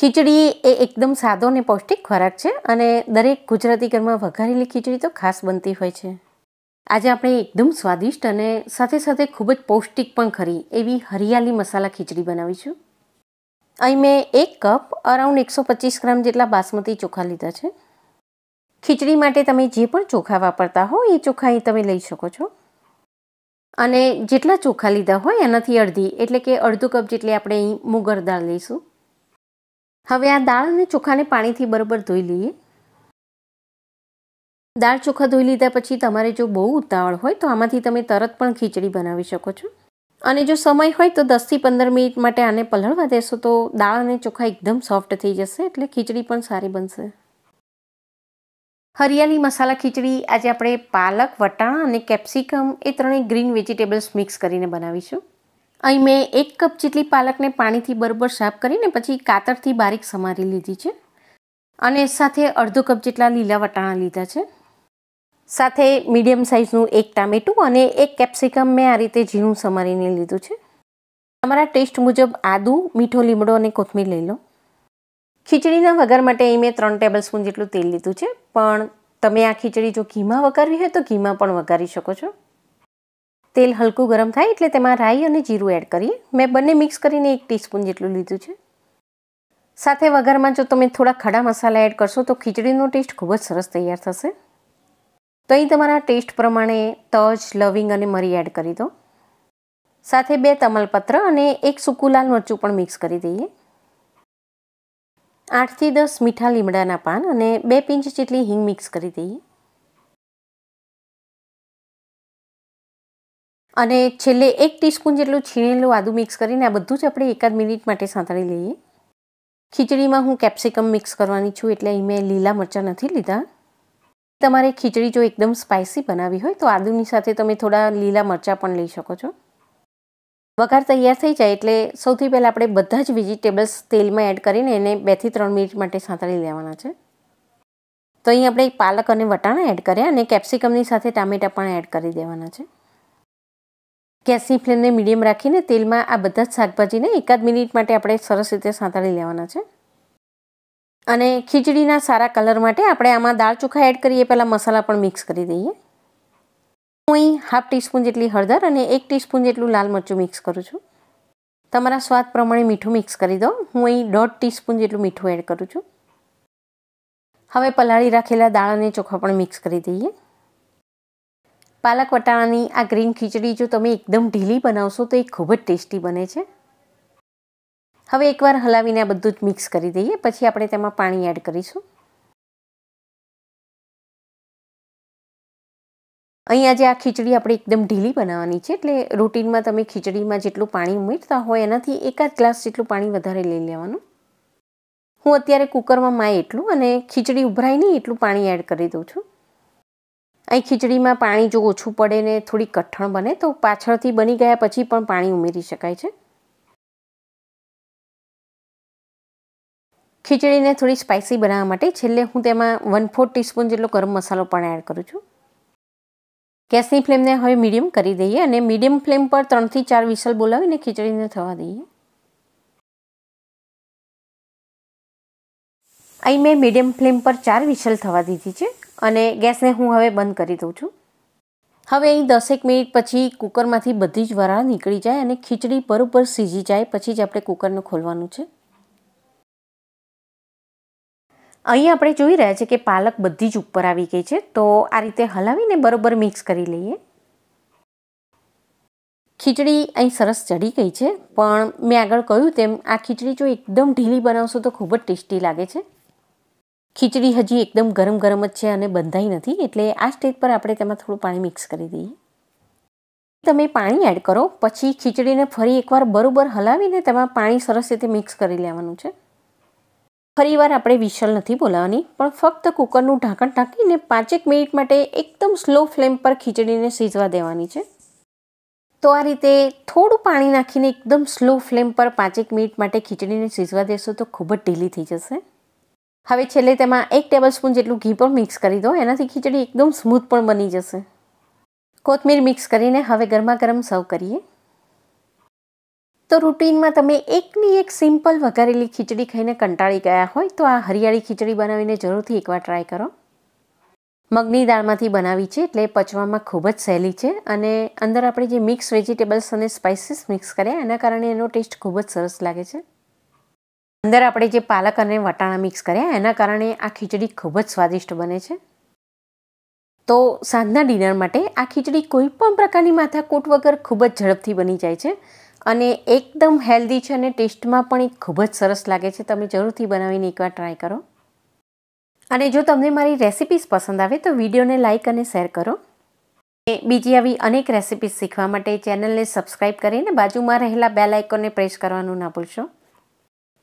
ખીચડી એ એકદમ સાદો અને પૌષ્ટિક ખોરાક છે અને દરેક ગુજરાતી ઘરમાં વઘારેલી ખીચડી તો ખાસ બનતી હોય છે આજે આપણે એકદમ સ્વાદિષ્ટ અને સાથે સાથે ખૂબ જ પૌષ્ટિક પણ ખરી એવી હરિયાળી મસાલા ખીચડી બનાવીશું અહીં મેં એક કપ અરાઉન્ડ એકસો પચીસ ગ્રામ જેટલા બાસમતી ચોખા લીધા છે ખીચડી માટે તમે જે પણ ચોખા વાપરતા હો એ ચોખા અહીં તમે લઈ શકો છો અને જેટલા ચોખા લીધા હોય એનાથી અડધી એટલે કે અડધો કપ જેટલી આપણે અહીં મુગર દાળ લઈશું હવે આ દાળ અને ચોખાને પાણીથી બરાબર ધોઈ લઈએ દાળ ચોખા ધોઈ લીધા પછી તમારે જો બહુ ઉતાવળ હોય તો આમાંથી તમે તરત પણ ખીચડી બનાવી શકો છો અને જો સમય હોય તો દસથી પંદર મિનિટ માટે આને પલળવા દેશો તો દાળ અને ચોખા એકદમ સોફ્ટ થઈ જશે એટલે ખીચડી પણ સારી બનશે હરિયાળી મસાલા ખીચડી આજે આપણે પાલક વટાણા અને કેપ્સિકમ એ ત્રણેય ગ્રીન વેજીટેબલ્સ મિક્સ કરીને બનાવીશું અહીં મેં એક કપ જેટલી પાલકને પાણીથી બરોબર સાફ કરીને પછી કાતરથી બારીક સમારી લીધી છે અને સાથે અડધો કપ જેટલા લીલા વટાણા લીધા છે સાથે મીડિયમ સાઇઝનું એક ટામેટું અને એક કેપ્સિકમ મેં આ રીતે ઝીણું સમારીને લીધું છે તમારા ટેસ્ટ મુજબ આદું મીઠો લીમડો અને કોથમીર લઈ લો ખીચડીના વઘાર માટે અહીં મેં ત્રણ ટેબલ સ્પૂન જેટલું તેલ લીધું છે પણ તમે આ ખીચડી જો ઘીમાં વઘારવી હોય તો ઘીમાં પણ વઘારી શકો છો તેલ હલકું ગરમ થાય એટલે તેમાં રાઈ અને જીરું એડ કરીએ મેં બંને મિક્સ કરીને એક ટીસ્પૂન જેટલું લીધું છે સાથે વઘારમાં જો તમે થોડા ખડા મસાલા એડ કરશો તો ખીચડીનો ટેસ્ટ ખૂબ જ સરસ તૈયાર થશે તો અહીં તમારા ટેસ્ટ પ્રમાણે તજ લવિંગ અને મરી એડ કરી દો સાથે બે તમલપત્ર અને એક સૂકું લાલ મરચું પણ મિક્સ કરી દઈએ આઠથી દસ મીઠા લીમડાના પાન અને બે પિંચ જેટલી હિંગ મિક્સ કરી દઈએ અને છેલ્લે એક ટીસ્પૂન જેટલું છીણેલું આદું મિક્સ કરીને આ બધું જ આપણે એકાદ મિનિટ માટે સાંતળી લઈએ ખીચડીમાં હું કેપ્સિકમ મિક્સ કરવાની છું એટલે અહીં મેં લીલા મરચાં નથી લીધા તમારે ખીચડી જો એકદમ સ્પાઇસી બનાવી હોય તો આદુની સાથે તમે થોડા લીલા મરચાં પણ લઈ શકો છો વઘાર તૈયાર થઈ જાય એટલે સૌથી પહેલાં આપણે બધા જ વેજીટેબલ્સ તેલમાં એડ કરીને એને બેથી ત્રણ મિનિટ માટે સાંતળી લેવાના છે તો અહીં આપણે પાલક અને વટાણા એડ કર્યા અને કેપ્સિકમની સાથે ટામેટાં પણ એડ કરી દેવાના છે ગેસની ફ્લેમને મીડિયમ રાખીને તેલમાં આ બધા જ શાકભાજીને એકાદ મિનિટ માટે આપણે સરસ રીતે સાંતળી લેવાના છે અને ખીચડીના સારા કલર માટે આપણે આમાં દાળ ચોખા એડ કરીએ પહેલાં મસાલા પણ મિક્સ કરી દઈએ હું અહીં હાફ ટીસ્પૂન જેટલી હળદર અને એક ટીસ્પૂન જેટલું લાલ મરચું મિક્સ કરું છું તમારા સ્વાદ પ્રમાણે મીઠું મિક્સ કરી દો હું અહીં દોઢ ટીસ્પૂન જેટલું મીઠું એડ કરું છું હવે પલાળી રાખેલા દાળ અને ચોખા પણ મિક્સ કરી દઈએ પાલક વટાણાની આ ગ્રીન ખીચડી જો તમે એકદમ ઢીલી બનાવશો તો એ ખૂબ જ ટેસ્ટી બને છે હવે એકવાર હલાવીને આ બધું જ મિક્સ કરી દઈએ પછી આપણે તેમાં પાણી એડ કરીશું અહીંયા જે આ ખીચડી આપણે એકદમ ઢીલી બનાવવાની છે એટલે રૂટીનમાં તમે ખીચડીમાં જેટલું પાણી ઉમેરતા હોય એનાથી એકાદ ગ્લાસ જેટલું પાણી વધારે લઈ લેવાનું હું અત્યારે કુકરમાં માય એટલું અને ખીચડી ઉભરાય નહીં એટલું પાણી એડ કરી દઉં છું અહીં ખીચડીમાં પાણી જો ઓછું પડે ને થોડી કઠણ બને તો પાછળથી બની ગયા પછી પણ પાણી ઉમેરી શકાય છે ખીચડીને થોડી સ્પાઇસી બનાવવા માટે છેલ્લે હું તેમાં વન ફોર્થ ટીસ્પૂન જેટલો ગરમ મસાલો પણ એડ કરું છું ગેસની ફ્લેમને હવે મીડિયમ કરી દઈએ અને મીડિયમ ફ્લેમ પર ત્રણથી ચાર વિસલ બોલાવીને ખીચડીને થવા દઈએ અહીં મેં મીડિયમ ફ્લેમ પર ચાર વિસલ થવા દીધી છે અને ગેસને હું હવે બંધ કરી દઉં છું હવે અહીં દસેક મિનિટ પછી કુકરમાંથી બધી જ વરાળ નીકળી જાય અને ખીચડી બરોબર સીજી જાય પછી જ આપણે કુકરને ખોલવાનું છે અહીં આપણે જોઈ રહ્યા છીએ કે પાલક બધી જ ઉપર આવી ગઈ છે તો આ રીતે હલાવીને બરોબર મિક્સ કરી લઈએ ખીચડી અહીં સરસ ચડી ગઈ છે પણ મેં આગળ કહ્યું તેમ આ ખીચડી જો એકદમ ઢીલી બનાવશો તો ખૂબ જ ટેસ્ટી લાગે છે ખીચડી હજી એકદમ ગરમ ગરમ જ છે અને બંધાઈ નથી એટલે આ સ્ટેજ પર આપણે તેમાં થોડું પાણી મિક્સ કરી દઈએ તમે પાણી એડ કરો પછી ખીચડીને ફરી એકવાર બરોબર હલાવીને તેમાં પાણી સરસ રીતે મિક્સ કરી લેવાનું છે ફરીવાર આપણે વિશલ નથી બોલાવવાની પણ ફક્ત કુકરનું ઢાંકણ ઢાંકીને પાંચેક મિનિટ માટે એકદમ સ્લો ફ્લેમ પર ખીચડીને સીજવા દેવાની છે તો આ રીતે થોડું પાણી નાખીને એકદમ સ્લો ફ્લેમ પર પાંચેક મિનિટ માટે ખીચડીને સીજવા દેશો તો ખૂબ જ ઢીલી થઈ જશે હવે છેલ્લે તેમાં એક ટેબલ સ્પૂન જેટલું ઘી પણ મિક્સ કરી દો એનાથી ખીચડી એકદમ સ્મૂથ પણ બની જશે કોથમીર મિક્સ કરીને હવે ગરમા ગરમ સર્વ કરીએ તો રૂટીનમાં તમે એકની એક સિમ્પલ વઘારેલી ખીચડી ખાઈને કંટાળી ગયા હોય તો આ હરિયાળી ખીચડી બનાવીને જરૂરથી એકવાર ટ્રાય કરો મગની દાળમાંથી બનાવી છે એટલે પચવામાં ખૂબ જ સહેલી છે અને અંદર આપણે જે મિક્સ વેજીટેબલ્સ અને સ્પાઇસીસ મિક્સ કર્યા એના કારણે એનો ટેસ્ટ ખૂબ જ સરસ લાગે છે અંદર આપણે જે પાલક અને વટાણા મિક્સ કર્યા એના કારણે આ ખીચડી ખૂબ જ સ્વાદિષ્ટ બને છે તો સાંજના ડિનર માટે આ ખીચડી કોઈ પણ પ્રકારની માથાકૂટ વગર ખૂબ જ ઝડપથી બની જાય છે અને એકદમ હેલ્ધી છે અને ટેસ્ટમાં પણ એ ખૂબ જ સરસ લાગે છે તમે જરૂરથી બનાવીને એકવાર ટ્રાય કરો અને જો તમને મારી રેસિપીઝ પસંદ આવે તો વિડીયોને લાઇક અને શેર કરો બીજી આવી અનેક રેસિપીસ શીખવા માટે ચેનલને સબસ્ક્રાઈબ કરીને બાજુમાં રહેલા બે આઇકોનને પ્રેસ કરવાનું ના ભૂલશો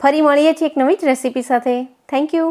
ફરી મળીએ છીએ એક નવી જ રેસીપી સાથે થેન્ક યુ